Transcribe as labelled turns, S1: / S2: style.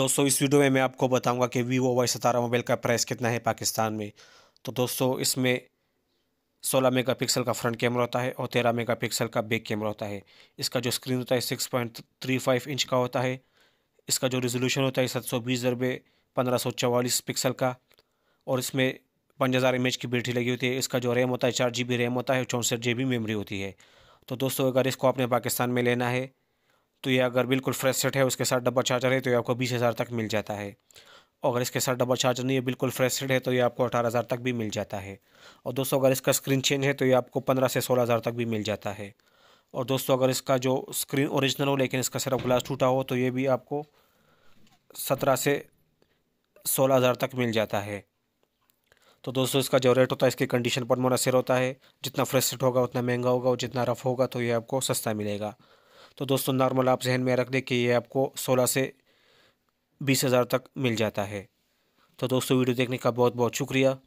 S1: दोस्तों इस वीडियो में मैं आपको बताऊंगा कि वीवो वाई सतारह मोबाइल का प्राइस कितना है पाकिस्तान में तो दोस्तों इसमें 16 मेगापिक्सल का फ्रंट कैमरा होता है और 13 मेगापिक्सल का बैक कैमरा होता है इसका जो स्क्रीन होता है 6.35 इंच का होता है इसका जो रिजोल्यूशन होता है सात सौ बीस जरबे पंद्रह पिक्सल का और इसमें पाँच हज़ार एम की बैटरी लगी होती है इसका जो रैम होता है चार जी रैम होता है चौंसठ जी मेमोरी होती है तो दोस्तों अगर इसको आपने पाकिस्तान में लेना है तो ये अगर बिल्कुल फ्रेश सेट है उसके साथ डबल चार्जर है तो ये आपको बीस हज़ार तक मिल जाता है अगर इसके साथ डबल चार्जर नहीं है बिल्कुल फ्रेश सेट है तो ये आपको अठारह हज़ार तक भी मिल जाता है और दोस्तों अगर इसका स्क्रीन चेंज है तो ये आपको पंद्रह से सोलह हज़ार तक भी मिल जाता है और दोस्तों अगर इसका जो स्क्रीन ओरिजिनल हो लेकिन इसका सिर्फ ग्लास टूटा हो तो ये भी आपको सत्रह से सोलह हज़ार तक मिल जाता है तो दोस्तों इसका जो रेट होता है इसकी कंडीशन पर मुनसर होता है जितना फ्रेश सेट होगा उतना महंगा होगा और जितना रफ़ होगा तो ये आपको सस्ता मिलेगा तो दोस्तों नॉर्मल आप जहन में रख दें कि ये आपको सोलह से बीस हज़ार तक मिल जाता है तो दोस्तों वीडियो देखने का बहुत बहुत शुक्रिया